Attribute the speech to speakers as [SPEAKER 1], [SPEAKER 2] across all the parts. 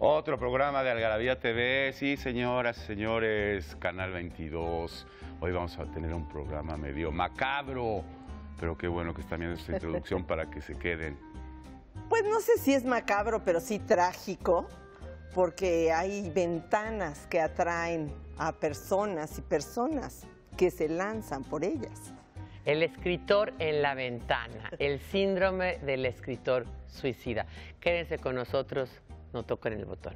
[SPEAKER 1] Otro programa de Algarabía TV, sí señoras señores, Canal 22. Hoy vamos a tener un programa medio macabro, pero qué bueno que están viendo esta introducción para que se queden.
[SPEAKER 2] Pues no sé si es macabro, pero sí trágico, porque hay ventanas que atraen a personas y personas que se lanzan por ellas.
[SPEAKER 3] El escritor en la ventana, el síndrome del escritor suicida. Quédense con nosotros no tocan el botón.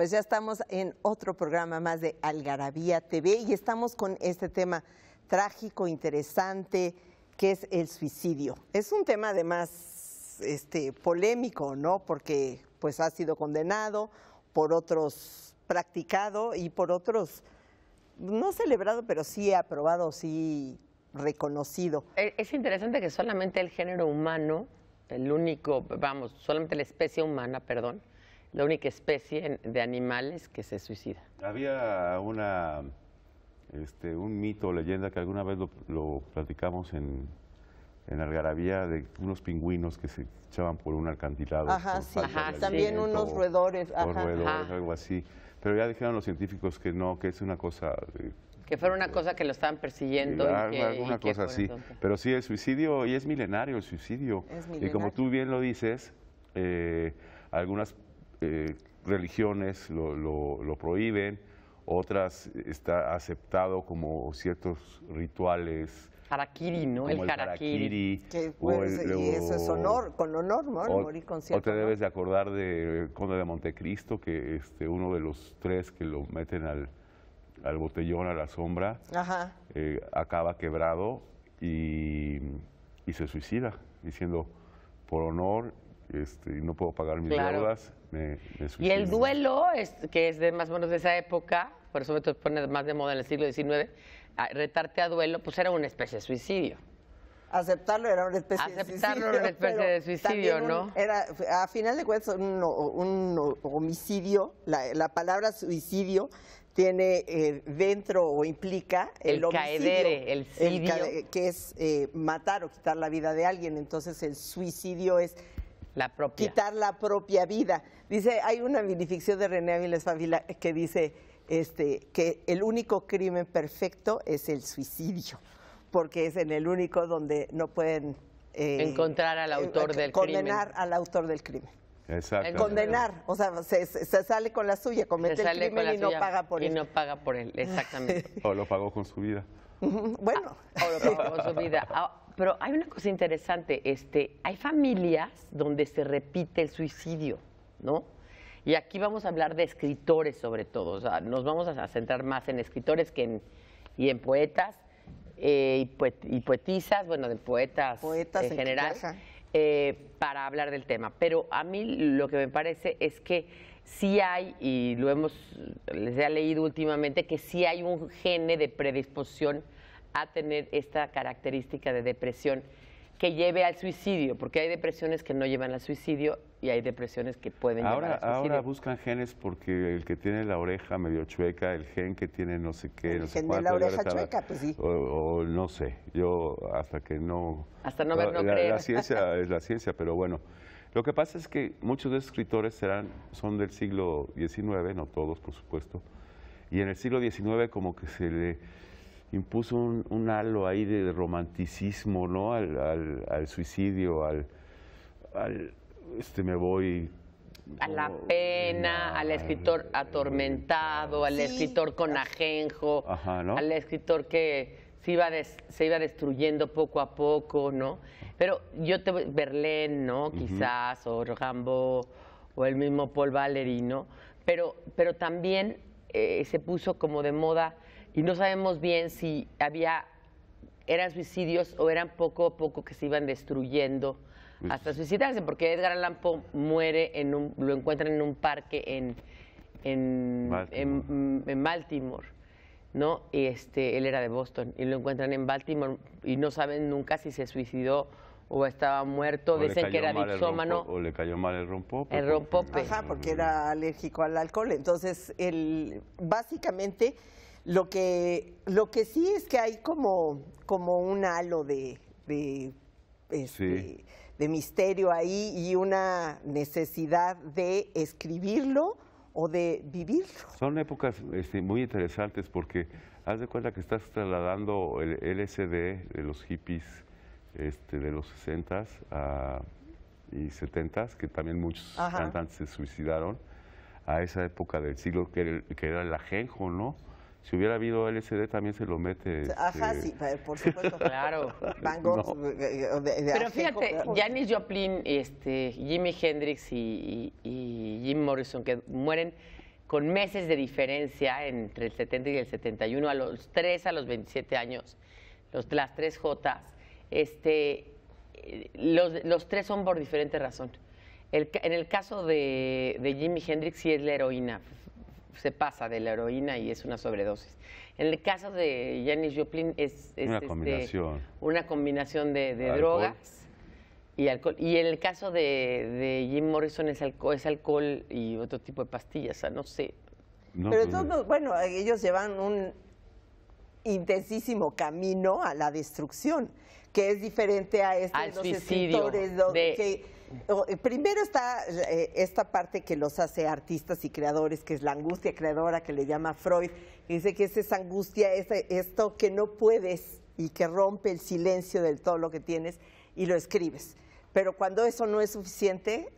[SPEAKER 2] pues ya estamos en otro programa más de Algarabía TV y estamos con este tema trágico, interesante, que es el suicidio. Es un tema además este, polémico, ¿no? Porque pues ha sido condenado, por otros practicado y por otros no celebrado, pero sí aprobado, sí reconocido. Eh, es interesante que solamente el género humano,
[SPEAKER 3] el único, vamos, solamente la especie humana, perdón, la única especie de animales que se suicida.
[SPEAKER 1] Había una, este, un mito o leyenda que alguna vez lo, platicamos en, en Algarabía de unos pingüinos que se echaban por un alcantilado. Ajá, sí, también unos
[SPEAKER 2] roedores. roedores,
[SPEAKER 1] algo así. Pero ya dijeron los científicos que no, que es una cosa... Eh,
[SPEAKER 3] que fuera una cosa que lo estaban persiguiendo. alguna cosa así.
[SPEAKER 1] Pero sí, el suicidio, y es milenario el suicidio. Es milenario. Y como tú bien lo dices, eh, algunas eh, religiones lo, lo, prohíben, otras está aceptado como ciertos rituales.
[SPEAKER 3] ¿no? el harakiri. y
[SPEAKER 1] eso es honor,
[SPEAKER 2] con honor, ¿no? O, o te
[SPEAKER 1] debes de acordar de eh, Conde de Montecristo, que este, uno de los tres que lo meten al, botellón, a la sombra, eh, acaba quebrado y, se suicida, diciendo, por honor, este, no puedo pagar mis deudas, y el
[SPEAKER 3] duelo, que es de más o menos de esa época, por eso me pone más de moda en el siglo XIX, retarte a duelo, pues era una especie de suicidio.
[SPEAKER 2] Aceptarlo era una especie de suicidio. Aceptarlo era una especie de suicidio, ¿no? a final de cuentas, un, homicidio, la, palabra suicidio tiene eh, dentro o implica el, el homicidio, caedere, eh, el, el que es eh, matar o quitar la vida de alguien. Entonces, el suicidio es Quitar la propia vida. Dice, hay una minificción de René Viles Favila que dice este, que el único crimen perfecto es el suicidio, porque es en el único donde no pueden... Eh, Encontrar al eh, autor eh, del condenar crimen. Condenar al autor del crimen.
[SPEAKER 1] Exacto. Condenar,
[SPEAKER 2] o sea, se, sale con la suya, comete el crimen y no paga por
[SPEAKER 1] él. Y
[SPEAKER 3] no paga por él, exactamente.
[SPEAKER 1] o lo pagó con su vida.
[SPEAKER 2] Bueno. Ah, pero hay una cosa
[SPEAKER 3] interesante, este, hay familias donde se repite el suicidio, ¿no? Y aquí vamos a hablar de escritores sobre todo, o sea, nos vamos a centrar más en escritores que en, y en poetas eh, y, poetisas, bueno, de poetas, en, general, eh, para hablar del tema. Pero a mí lo que me parece es que sí hay, y lo hemos, les he leído últimamente, que sí hay un gene de predisposición a tener esta característica de depresión que lleve al suicidio, porque hay depresiones que no llevan al suicidio y hay depresiones que pueden ahora, llevar al suicidio. Ahora
[SPEAKER 1] buscan genes porque el que tiene la oreja medio chueca, el gen que tiene no sé qué, no sé la O, no sé, yo hasta que no... Hasta no ver, no ah, La ciencia es la ciencia, pero bueno... Lo que pasa es que muchos de esos escritores son del siglo XIX, no todos, por supuesto, y en el siglo XIX como que se le impuso un, halo ahí de romanticismo, ¿no? Al, suicidio, al, este, me voy
[SPEAKER 2] a la
[SPEAKER 3] pena, al escritor eh, atormentado, al escritor con ajenjo, al escritor que se iba, se iba destruyendo poco a poco, ¿no? Pero yo te Berlín, ¿no? Quizás, o Rambo, o el mismo Paul Valery, ¿no? Pero, pero también eh, se puso como de moda y no sabemos bien si había eran suicidios o eran poco a poco que se iban destruyendo pues hasta suicidarse, porque Edgar Allan Poe muere, en lo encuentran en un parque en, en, en Baltimore. ¿no? Este, él era de Boston y lo encuentran en Baltimore y no saben nunca si se suicidó
[SPEAKER 2] o estaba muerto, dicen que era dipsómano.
[SPEAKER 1] O le cayó mal el rompope. Pues, el pues,
[SPEAKER 2] pues. Ajá, porque era alérgico al alcohol. Entonces, básicamente, lo que, sí es que hay como, como un halo de, de
[SPEAKER 1] este,
[SPEAKER 2] misterio ahí y una necesidad de escribirlo o de vivir.
[SPEAKER 1] Son épocas este, muy interesantes porque haz de cuenta que estás trasladando el LSD de los hippies este, de los 60s y 70s, que también muchos cantantes se suicidaron, a esa época del siglo que, que era el ajenjo, ¿no? si hubiera habido LSD también se lo mete. Ajá, este, sí, por supuesto. claro. Van Gogh, Pero
[SPEAKER 2] fíjate,
[SPEAKER 3] Janis Joplin, este, Jimi Hendrix y, Jim Morrison, que mueren con meses de diferencia entre el 70 y el 71, a los 3 a los 27 años, los, las tres J este, los, los tres son por diferente razón. en el caso de, de Jimi Hendrix sí es la heroína, se pasa de la heroína y es una sobredosis. En el caso de Janis Joplin es, una, este, combinación. una combinación de, drogas y alcohol. Y en el caso de, Jim Morrison es alcohol, es alcohol y otro tipo de pastillas, o sea, no sé.
[SPEAKER 1] Pero
[SPEAKER 2] todos, bueno, ellos llevan un intensísimo camino a la destrucción, que es diferente a estos Al suicidio escritores Oh, eh, primero está eh, esta parte que los hace artistas y creadores, que es la angustia creadora que le llama Freud, que dice que es esa angustia, es esto que no puedes y que rompe el silencio del todo lo que tienes y lo escribes. Pero cuando eso no es suficiente,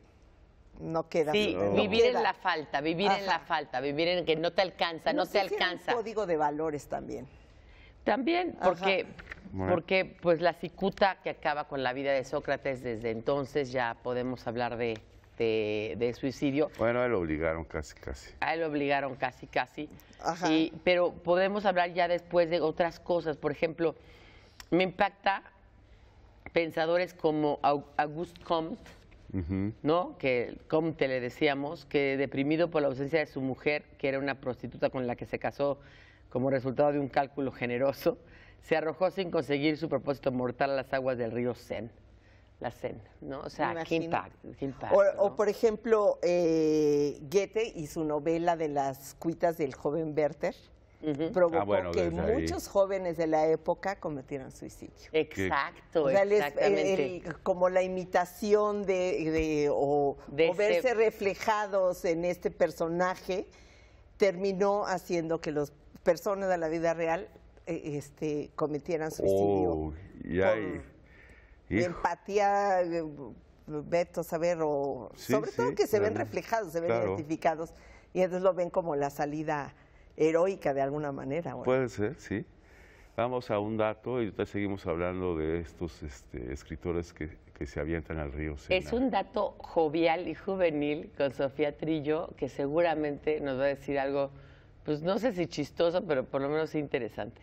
[SPEAKER 2] no queda. Sí, vivir en la
[SPEAKER 3] falta, vivir en la falta, vivir en que no te alcanza, no, se te alcanza. un código de valores también. También, porque porque pues la cicuta que acaba con la vida de Sócrates desde entonces ya podemos hablar de, suicidio.
[SPEAKER 1] Bueno, a él lo obligaron casi, casi.
[SPEAKER 3] A él lo obligaron casi, casi. pero podemos hablar ya después de otras cosas. Por ejemplo, me impacta pensadores como Auguste Comte, ¿no? Que Comte le decíamos, que deprimido por la ausencia de su mujer, que era una prostituta con la que se casó como resultado de un cálculo generoso, se arrojó sin conseguir su propósito mortal a las aguas del río Sen.
[SPEAKER 2] La Sen, ¿no? O sea, qué impacto. o, por ejemplo, eh, Goethe y su novela de las cuitas del joven Werther. provocó ah, que muchos jóvenes de la época cometieran suicidio. Exacto,
[SPEAKER 3] eh, exactamente.
[SPEAKER 2] como la imitación de, o, verse reflejados en este personaje terminó haciendo que las personas de la vida real eh, este, cometieran suicidio. Oh, empatía, eh, Beto, saber, o sobre todo que se ven reflejados, se ven identificados, y entonces lo ven como la salida heroica de alguna manera. Puede
[SPEAKER 1] ser, sí. Vamos a un dato y seguimos hablando de estos este, escritores que, se avientan al río.
[SPEAKER 3] Es un dato jovial y juvenil con Sofía Trillo, que seguramente nos va a decir algo, pues no sé si chistoso, pero por lo menos interesante.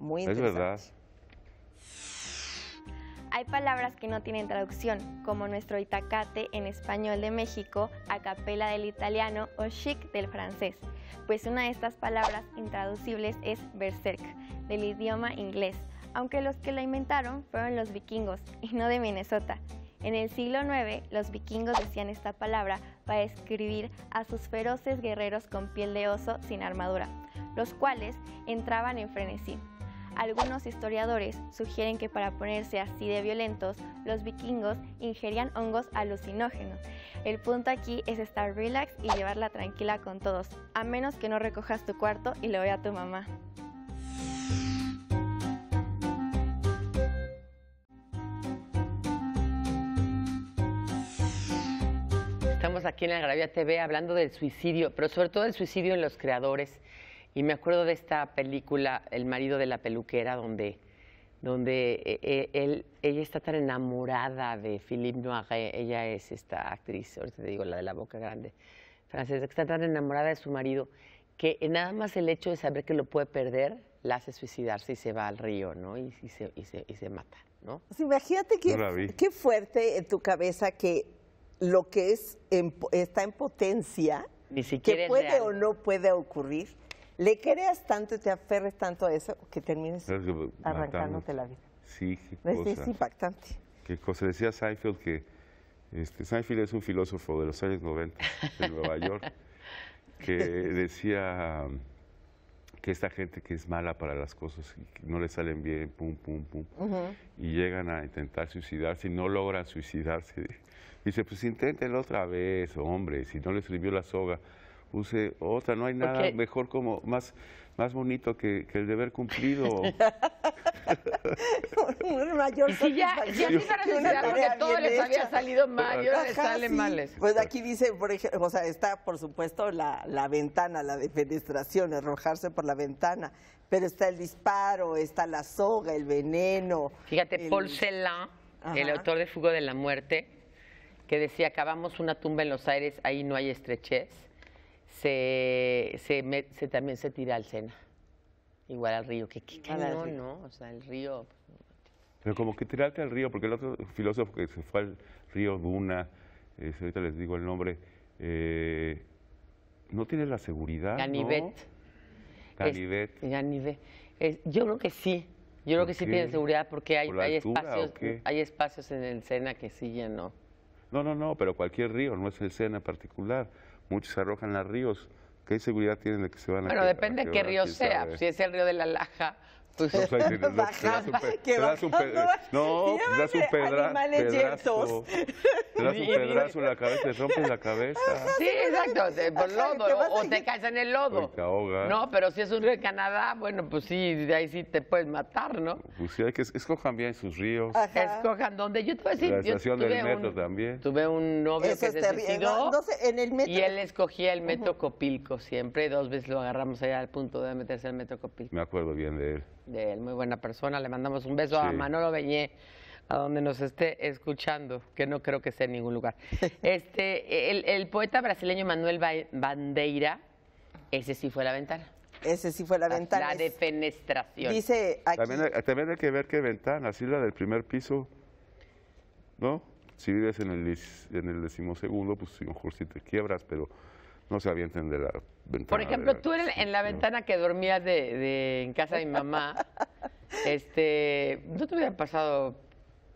[SPEAKER 3] Muy Es verdad.
[SPEAKER 4] Hay palabras que no tienen traducción, como nuestro itacate en español de México, acapela del italiano o chic del francés, pues una de estas palabras intraducibles es berserk, del idioma inglés, aunque los que la inventaron fueron los vikingos y no de Minnesota. En el siglo IX, los vikingos decían esta palabra para escribir a sus feroces guerreros con piel de oso sin armadura, los cuales entraban en frenesí, algunos historiadores sugieren que para ponerse así de violentos, los vikingos ingerían hongos alucinógenos. El punto aquí es estar relax y llevarla tranquila con todos, a menos que no recojas tu cuarto y lo vea tu mamá.
[SPEAKER 3] Estamos aquí en la Gravia TV hablando del suicidio, pero sobre todo del suicidio en los creadores y me acuerdo de esta película, El marido de la peluquera, donde, donde eh, eh, ella está tan enamorada de Philippe Noiret, ella es esta actriz, ahorita te digo, la de la boca grande, francesa, que está tan enamorada de su marido, que nada más el hecho de saber que lo puede perder la hace suicidarse y se va al río, ¿no? Y, se, y, se, mata, ¿no?
[SPEAKER 2] Pues imagínate qué, fuerte en tu cabeza que lo que es está en potencia, que puede o no puede ocurrir, le creas tanto y te aferres tanto a eso que termines pues, arrancándote la vida.
[SPEAKER 1] Sí, Es,
[SPEAKER 2] impactante.
[SPEAKER 1] Qué cosa. Decía Seinfeld que este, Seinfeld es un filósofo de los años 90 de Nueva York que decía que esta gente que es mala para las cosas y que no le salen bien, pum, pum, pum, y llegan a intentar suicidarse y no logran suicidarse. Dice, pues inténtenlo otra vez, hombre, si no les sirvió la soga, puse otra. No hay nada mejor como más más bonito que, que el deber cumplido.
[SPEAKER 2] un mayor si ya, ya porque todos les había salido mal ah, sale Pues aquí dice, por ejemplo, o sea, está por supuesto la, la ventana, la defenestración, arrojarse por la ventana, pero está el disparo, está la soga, el veneno. Fíjate, Paul Celan, el autor
[SPEAKER 3] de Fugo de la Muerte, que decía, acabamos una tumba en los aires, ahí no hay estrechez se, se, también se tira al Sena, igual al río, que, no, ¿no? O sea, el río... Pues,
[SPEAKER 1] pero como que tirarte al río, porque el otro filósofo que se fue al río Duna, eh, ahorita les digo el nombre, eh, no tiene la seguridad, Ganivet. ¿no?
[SPEAKER 3] Ganivet. Es, yo creo que sí, yo creo que sí tiene seguridad porque hay, hay espacios hay espacios en el Sena que sí no.
[SPEAKER 1] No, no, no, pero cualquier río, no es el Sena particular muchos arrojan a ríos. ¿Qué seguridad tienen de que se van a Bueno, depende de qué río sea. Si es
[SPEAKER 3] el río de la Laja
[SPEAKER 1] estoy no, Bajaba, te das un, no, te das un pedra, pedrazo. Te das un pedrazo en la cabeza, te rompes la cabeza.
[SPEAKER 3] Sí, exacto, por lodo, o, te caes en el lodo. Te
[SPEAKER 1] ahogas. No,
[SPEAKER 3] pero si es un río de Canadá, bueno, pues sí, de ahí sí te puedes matar, ¿no?
[SPEAKER 1] Pues sí, hay que escojan bien sus ríos.
[SPEAKER 3] Ajá. Escojan donde yo te voy a decir. La estación del metro
[SPEAKER 1] también. Tuve un novio que se suicidó.
[SPEAKER 3] en el metro. Y él escogía el metro Copilco siempre, dos veces lo agarramos allá al punto de meterse al metro Copilco.
[SPEAKER 1] Me acuerdo bien de él
[SPEAKER 3] de él. Muy buena persona. Le mandamos un beso a Manolo Beñé, a donde nos esté escuchando, que no creo que sea en ningún lugar. este, el, poeta brasileño Manuel Bandeira, ese sí fue la ventana.
[SPEAKER 2] Ese sí fue la ventana. La de penetración. Dice
[SPEAKER 1] aquí... También hay, que ver qué ventana, si la del primer piso, ¿no? Si vives en el, en el decimosegundo, pues a lo mejor sí te quiebras, pero no se entender la... Por ejemplo,
[SPEAKER 3] tú en, la ventana que dormías de, en casa de mi mamá, este, ¿no te hubiera pasado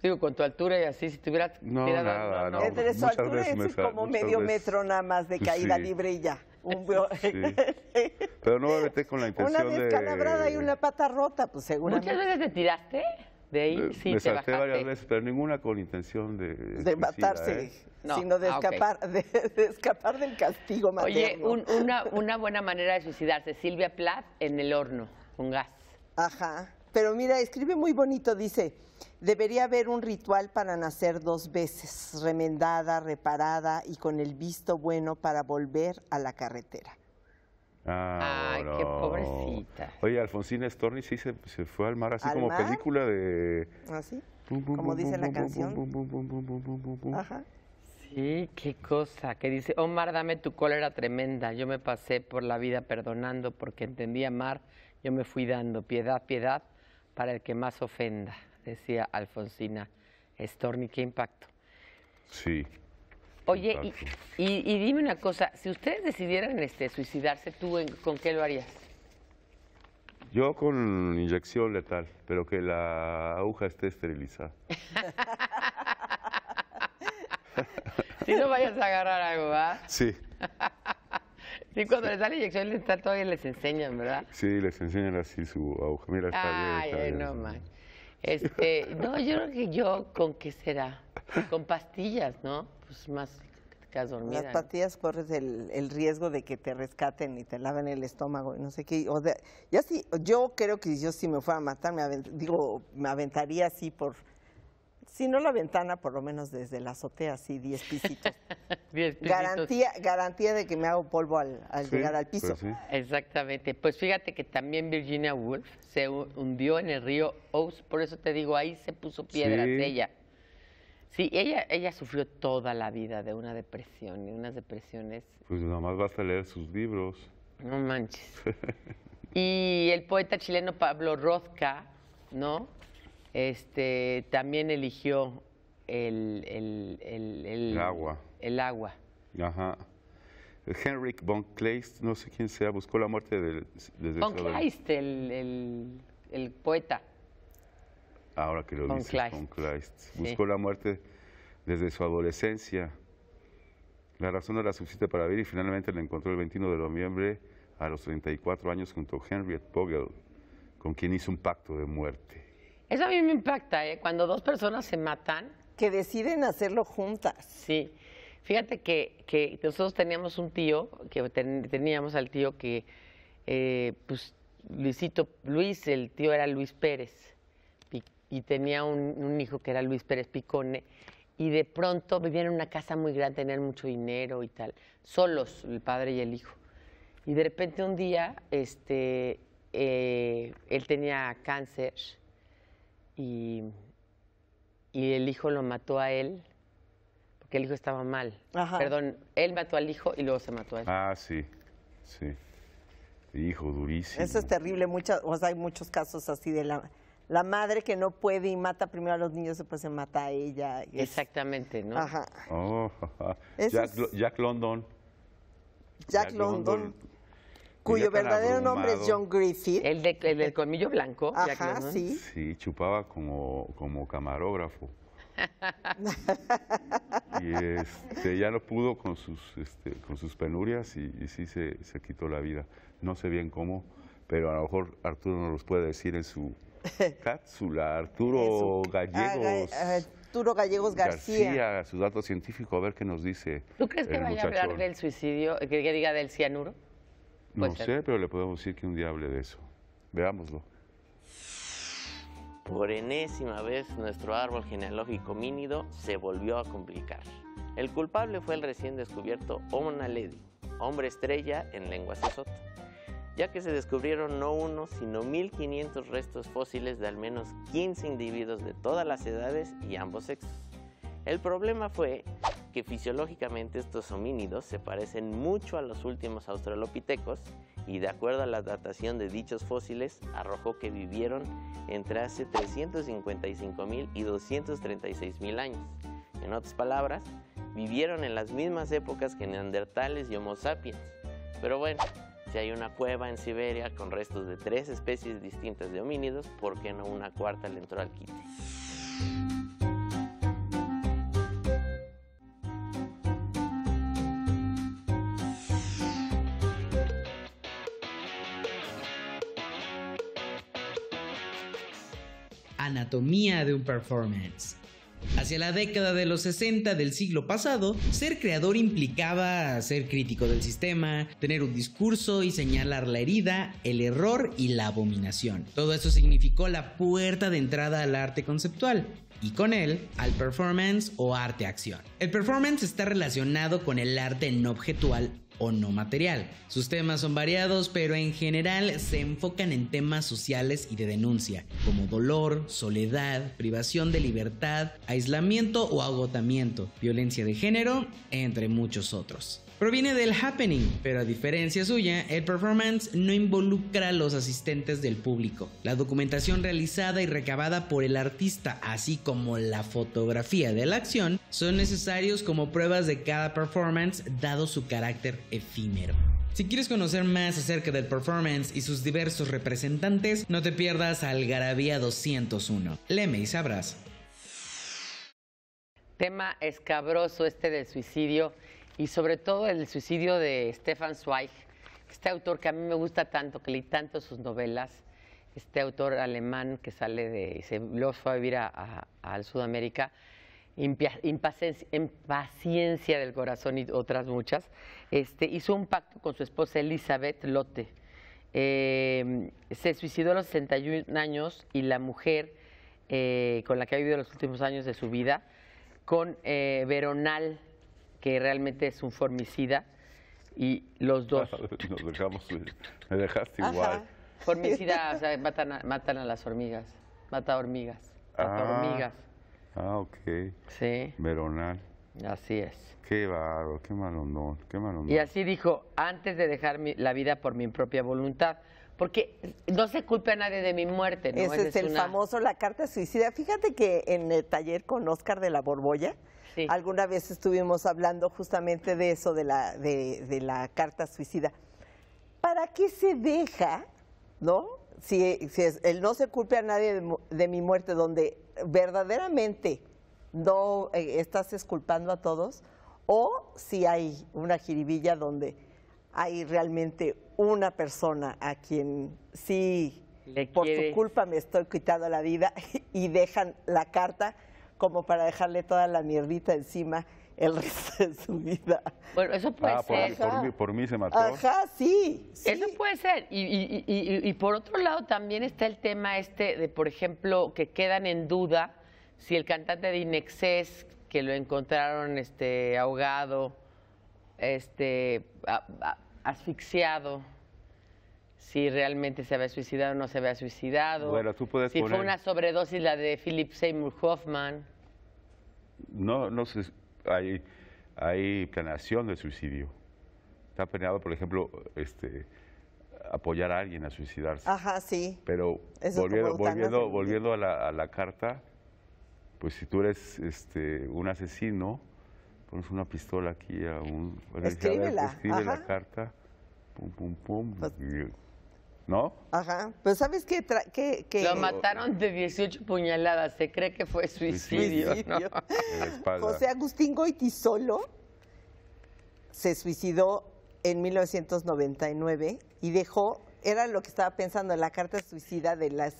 [SPEAKER 3] Digo, con tu altura
[SPEAKER 1] y así, si tuvieras... No, tirado, no. Entre su altura es como medio metro
[SPEAKER 2] nada más de
[SPEAKER 5] caída
[SPEAKER 1] libre y ya. Pero no me metes con la intención de... Una descalabrada de... y
[SPEAKER 2] una pata rota, pues seguramente. ¿Muchas veces te tiraste de ahí? sí, me salté varias
[SPEAKER 1] veces, pero ninguna con intención de... De matarse. ¿eh?
[SPEAKER 2] sino de, ah, escapar, de, escapar del castigo materno. Oye, una,
[SPEAKER 3] una buena manera de suicidarse, Silvia Plath en el horno, con gas.
[SPEAKER 2] Ajá, pero mira, escribe muy bonito, dice, debería haber un ritual para nacer dos veces, remendada, reparada y con el visto bueno para volver a la carretera.
[SPEAKER 1] Ay, qué pobrecita. Oye, Alfonsina Storni sí se, fue al mar así como película de...
[SPEAKER 2] ¿Así? ¿Ah, como dice la canción.
[SPEAKER 1] Ajá.
[SPEAKER 3] Sí, qué cosa, que dice, Omar, dame tu cólera tremenda, yo me pasé por la vida perdonando porque entendí Mar, yo me fui dando piedad, piedad para el que más ofenda, decía Alfonsina Storni, qué impacto. Sí. Oye, y, dime una cosa, si ustedes decidieran este, suicidarse, ¿tú con qué lo harías?
[SPEAKER 1] Yo con inyección letal, pero que la aguja esté esterilizada.
[SPEAKER 3] Si no vayas a agarrar algo, va
[SPEAKER 1] Sí.
[SPEAKER 3] Sí, cuando les da la inyección está todavía les enseñan, ¿verdad?
[SPEAKER 1] Sí, les enseñan así su aguja. Mira, está Ay, bien, no
[SPEAKER 3] Este, no, yo creo que yo, ¿con qué será? Con pastillas, ¿no? Pues más quedas Las pastillas
[SPEAKER 2] corres el, el, riesgo de que te rescaten y te laven el estómago y no sé qué. O ya sí, yo creo que yo si me fuera a matar, me digo, me aventaría así por si no la ventana, por lo menos desde la azotea, sí, 10 pisitos. diez pisitos. Garantía, garantía de que me hago polvo al, llegar al pues piso.
[SPEAKER 3] Exactamente. Pues fíjate que también Virginia Woolf se hundió en el río Ouse, por eso te digo, ahí se puso piedras de ella. Sí, ella, ella sufrió toda la vida de una depresión, y unas depresiones.
[SPEAKER 1] Pues nada vas basta leer sus libros. No manches.
[SPEAKER 3] y el poeta chileno Pablo Rozca, ¿no? Este, también eligió el, agua. El agua.
[SPEAKER 1] Ajá. Henrik von Kleist, no sé quién sea, buscó la muerte del... Desde von Kleist,
[SPEAKER 3] el, poeta.
[SPEAKER 1] Ahora que lo dice, von Kleist. Buscó la muerte desde su adolescencia. La razón era la para vivir y finalmente la encontró el 21 de noviembre a los 34 años junto a Henriette Vogel, con quien hizo un pacto de muerte.
[SPEAKER 3] Eso a mí me impacta, ¿eh? Cuando dos personas se matan. Que deciden hacerlo juntas. Sí. Fíjate que, nosotros teníamos un tío, que teníamos al tío que, eh, pues, Luisito, Luis, el tío era Luis Pérez, y, tenía un, hijo que era Luis Pérez Picone, y de pronto vivían en una casa muy grande, tenían mucho dinero y tal, solos, el padre y el hijo. Y de repente un día, este, eh, él tenía cáncer, y, y el hijo lo mató a él porque el hijo estaba mal. Perdón, él mató al hijo y luego se mató
[SPEAKER 1] a él. Ah, sí, sí. Hijo, durísimo. Eso es
[SPEAKER 2] terrible. Muchas, o sea, hay muchos casos así de la, la madre que no puede y mata primero a los niños, después se mata a ella. Exactamente,
[SPEAKER 1] ¿no? Ajá. Oh, Jack, London.
[SPEAKER 3] Jack, London
[SPEAKER 1] cuyo verdadero nombre es John
[SPEAKER 3] Griffith. El, de, el del colmillo blanco. Ajá, sí.
[SPEAKER 1] chupaba como, como camarógrafo. y este, ya no pudo con sus, este, con sus penurias y, sí se, quitó la vida. No sé bien cómo, pero a lo mejor Arturo nos los puede decir en su cápsula. Arturo Gallegos.
[SPEAKER 2] Arturo
[SPEAKER 3] Gallegos García. García,
[SPEAKER 1] su dato científico, a ver qué nos dice. ¿Tú crees que vaya a hablar
[SPEAKER 3] del suicidio, que
[SPEAKER 4] diga del cianuro?
[SPEAKER 1] No sé, pero le podemos decir que un diable de eso. Veámoslo.
[SPEAKER 4] Por enésima vez, nuestro árbol genealógico mínido se volvió a complicar. El culpable fue el recién descubierto Omna hombre estrella en lengua sesota, ya que se descubrieron no uno, sino 1500 restos fósiles de al menos 15 individuos de todas las edades y ambos sexos. El problema fue que fisiológicamente estos homínidos se parecen mucho a los últimos australopitecos y de acuerdo a la datación de dichos fósiles arrojó que vivieron entre hace 355.000 y 236.000 años. En otras palabras, vivieron en las mismas épocas que neandertales y homo sapiens. Pero bueno, si hay una cueva en Siberia con restos de tres especies distintas de homínidos, ¿por qué no una cuarta le entró al
[SPEAKER 5] Anatomía de un Performance. Hacia la década de los 60 del siglo pasado, ser creador implicaba ser crítico del sistema, tener un discurso y señalar la herida, el error y la abominación. Todo eso significó la puerta de entrada al arte conceptual y con él al performance o arte-acción. El performance está relacionado con el arte no objetual o no material. Sus temas son variados, pero en general se enfocan en temas sociales y de denuncia, como dolor, soledad, privación de libertad, aislamiento o agotamiento, violencia de género, entre muchos otros. Proviene del happening, pero a diferencia suya, el performance no involucra a los asistentes del público. La documentación realizada y recabada por el artista, así como la fotografía de la acción, son necesarios como pruebas de cada performance dado su carácter efímero. Si quieres conocer más acerca del performance y sus diversos representantes, no te pierdas Algarabía 201. Leme y sabrás.
[SPEAKER 3] Tema escabroso este del suicidio y sobre todo el suicidio de Stefan Zweig, este autor que a mí me gusta tanto, que leí tanto sus novelas, este autor alemán que sale de, se luego fue a vivir a, Sudamérica, impaciencia, del corazón y otras muchas, este, hizo un pacto con su esposa Elizabeth Lotte. Eh, se suicidó a los 61 años y la mujer eh, con la que ha vivido los últimos años de su vida, con eh, Veronal que realmente es un formicida
[SPEAKER 1] y los dos... Nos dejamos, me dejaste igual.
[SPEAKER 3] Formicida, o sea, matan a, las hormigas, mata hormigas,
[SPEAKER 1] mata ah. hormigas. Ah, ok. Sí. Veronal. Así es. Qué vago, qué mal honor, qué mal Y
[SPEAKER 3] así dijo, antes de dejar la vida por mi propia voluntad, porque no se culpe a nadie de mi muerte. ¿no? Ese es, el famoso,
[SPEAKER 2] la carta suicida. Fíjate que en el taller con Oscar de la Borbolla, Alguna vez estuvimos hablando justamente de eso, de la, de, la carta suicida. ¿Para qué se deja, no? Si, si es, el no se culpe a nadie de, mi muerte, donde verdaderamente no eh, estás esculpando a todos, o si hay una jiribilla donde hay realmente una persona a quien sí, por su tu culpa me estoy quitando la vida y dejan la carta como para dejarle toda la mierdita encima el resto de su vida.
[SPEAKER 1] Bueno, eso puede ah, ser. Por, mí, se mató. Ajá,
[SPEAKER 3] sí. Eso puede ser. Y, por otro lado también está el tema este de, por ejemplo, que quedan en duda si el cantante de Inexés, que lo encontraron este, ahogado, este, asfixiado, si realmente se había suicidado o no se había suicidado. Bueno,
[SPEAKER 1] tú si fue una
[SPEAKER 3] sobredosis la de Philip Seymour Hoffman.
[SPEAKER 1] No, no sé, hay, hay planeación de suicidio. Está planeado, por ejemplo, este, apoyar a alguien a suicidarse. Ajá, sí. Pero volviendo, volviendo, a, la, carta, pues si tú eres este, un asesino, pones una pistola aquí a un... Escríbela. Escribe la carta, pum, pum, pum. Pues ¿no?
[SPEAKER 2] Ajá, pero pues, ¿sabes qué?
[SPEAKER 3] Lo mataron de 18 puñaladas, se cree que fue suicidio.
[SPEAKER 1] José
[SPEAKER 2] Agustín solo se suicidó en 1999 y dejó, era lo que estaba pensando en la carta suicida de las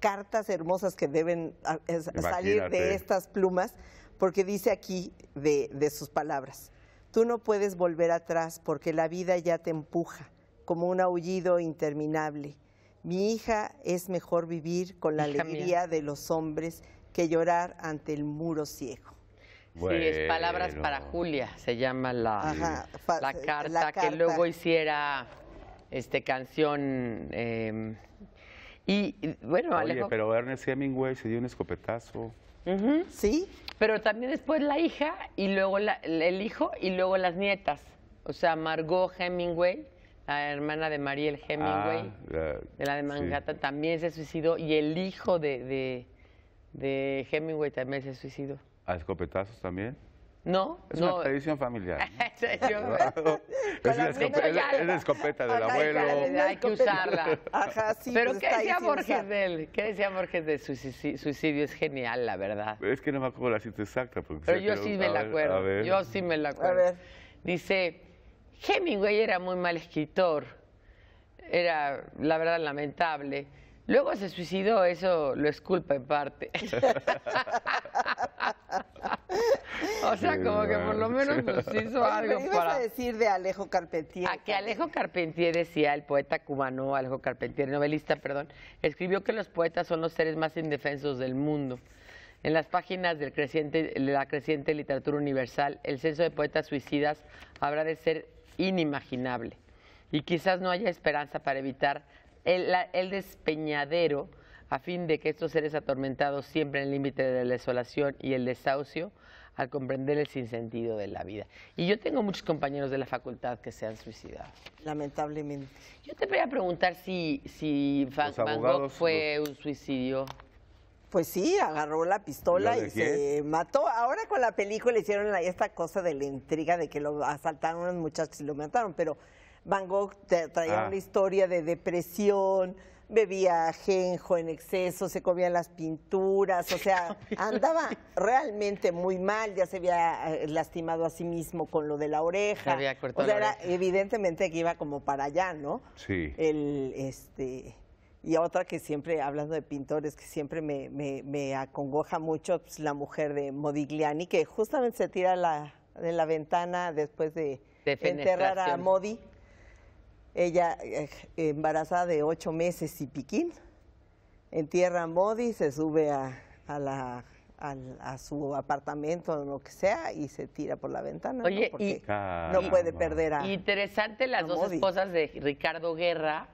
[SPEAKER 2] cartas hermosas que deben ah, salir de estas plumas, porque dice aquí de sus palabras, tú no puedes volver atrás porque la vida ya te empuja como un aullido interminable. Mi hija es mejor vivir con la alegría de los hombres que llorar ante el muro ciego.
[SPEAKER 3] Sí, es Palabras para Julia, se llama la, carta, que luego hiciera este canción. Em, y
[SPEAKER 1] bueno, Oye, pero Ernest Hemingway se dio un escopetazo.
[SPEAKER 3] Sí. Pero también después la hija y luego el hijo y luego las nietas. O sea, Margot Hemingway la hermana de Mariel Hemingway,
[SPEAKER 1] ah, de la de Mangata,
[SPEAKER 3] también se suicidó y el hijo de, de, Hemingway también se suicidó.
[SPEAKER 1] ¿A escopetazos también?
[SPEAKER 3] No, es no. una
[SPEAKER 1] tradición familiar. es, la escopeta, es, escopeta del abuelo.
[SPEAKER 2] Hay que usarla. Ajá, sí, Pero pues ¿qué decía Borges
[SPEAKER 3] de él? ¿Qué decía Borges de suicidio? Es genial, la verdad.
[SPEAKER 1] Es que no me acuerdo la cita exacta. Porque Pero yo sí me la acuerdo. Yo sí
[SPEAKER 3] me la acuerdo. Dice, Hemingway era muy mal escritor, era la verdad lamentable. Luego se suicidó, eso lo es culpa en parte.
[SPEAKER 1] o sea, como que por lo menos nos hizo algo ¿Qué ibas
[SPEAKER 3] a
[SPEAKER 2] decir de Alejo Carpentier?
[SPEAKER 3] A ah, que Alejo Carpentier decía, el poeta cubano, Alejo Carpentier, novelista, perdón, escribió que los poetas son los seres más indefensos del mundo. En las páginas de la creciente literatura universal, el censo de poetas suicidas habrá de ser inimaginable. Y quizás no haya esperanza para evitar el, despeñadero a fin de que estos seres atormentados siempre en el límite de la desolación y el desahucio al comprender el sinsentido de la vida. Y yo tengo muchos compañeros de la facultad que se han suicidado. Lamentablemente. Yo te voy a preguntar si, si Van, Gogh fue un suicidio.
[SPEAKER 2] Pues sí, agarró la pistola y se mató. Ahora con la película hicieron esta cosa de la intriga de que lo asaltaron unos muchachos y lo mataron, pero Van Gogh traía ah. una historia de depresión, bebía ajenjo en exceso, se comía las pinturas, o sea, andaba realmente muy mal, ya se había eh, lastimado a sí mismo con lo de la oreja. Había o sea, era, evidentemente que iba como para allá, ¿no? Sí. El, este, y otra que siempre, hablando de pintores, que siempre me, acongoja mucho, pues, la mujer de Modigliani, que justamente se tira la, de la ventana después de, enterrar a Modi. Ella eh, embarazada de ocho meses y piquín, entierra a Modi, se sube a, la a su apartamento o lo que sea y se tira por la ventana. Oye, ¿no? puede perder a.
[SPEAKER 3] Interesante las dos esposas de Ricardo Guerra,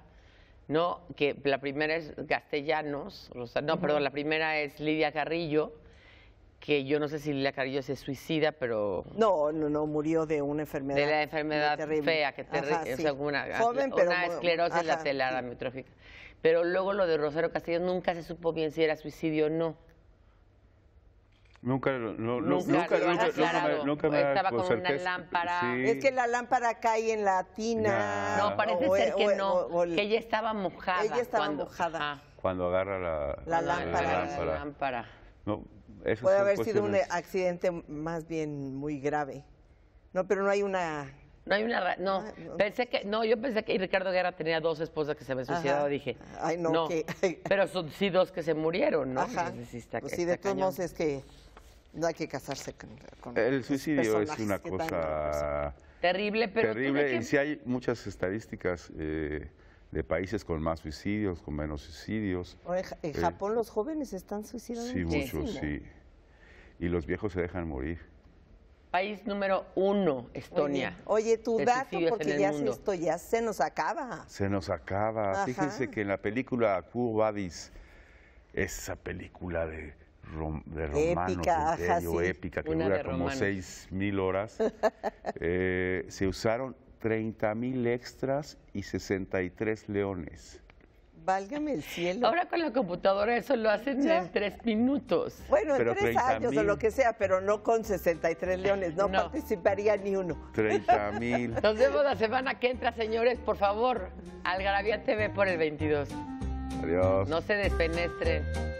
[SPEAKER 3] no, que la primera es
[SPEAKER 2] Castellanos,
[SPEAKER 3] no, perdón, la primera es Lidia Carrillo, que yo no sé si Lidia Carrillo se suicida, pero...
[SPEAKER 2] No, no, no, murió de una enfermedad. De la enfermedad fea, que
[SPEAKER 3] terrible, una, esclerosis lateral amiotrófica. Pero luego lo de Rosario Castellanos nunca se supo bien si era suicidio o no.
[SPEAKER 1] Nunca, nunca, nunca, lo nunca, pues, Estaba con una lámpara. Es que
[SPEAKER 2] la lámpara cae en la tina. No, parece ser que no, que ella estaba mojada. Ella estaba cuando, mojada. Ah.
[SPEAKER 1] Cuando agarra la, lámpara. lámpara. Puede haber sido un
[SPEAKER 2] accidente más bien muy grave. No, pero no hay una... No hay una... Ah, no, pensé que... No, yo pensé que
[SPEAKER 3] Ricardo Guerra tenía dos esposas que se habían suicidado, dije. Ay, no, pero son sí dos que se murieron, ¿no? Ajá. Pues sí, de todos modos es
[SPEAKER 2] que no hay que casarse con... el suicidio es una cosa...
[SPEAKER 1] Terrible, pero... Terrible, y si hay muchas estadísticas eh, de países con más suicidios, con menos suicidios. En eh, Japón
[SPEAKER 2] los jóvenes están suicidando. Sí, muchos, sí.
[SPEAKER 1] Y los viejos se dejan morir.
[SPEAKER 2] País número
[SPEAKER 1] uno, Estonia.
[SPEAKER 2] Oye, tu dato, porque ya se, esto ya se nos acaba.
[SPEAKER 1] Se nos acaba. Fíjense que en la película cubadis esa película de de romanos, épica, ajá, sí. épica que dura como 6.000 horas, eh, se usaron 30.000 extras y 63 leones.
[SPEAKER 2] Válgame el cielo. Ahora con la
[SPEAKER 3] computadora
[SPEAKER 2] eso lo hacen en tres minutos. Bueno, pero en tres años o lo que sea, pero no con 63 leones. No, participaría ni uno.
[SPEAKER 1] 30 mil.
[SPEAKER 2] Nos vemos la semana
[SPEAKER 3] que entra, señores. Por favor, al Gravia TV por el 22. Adiós. No se despenestren.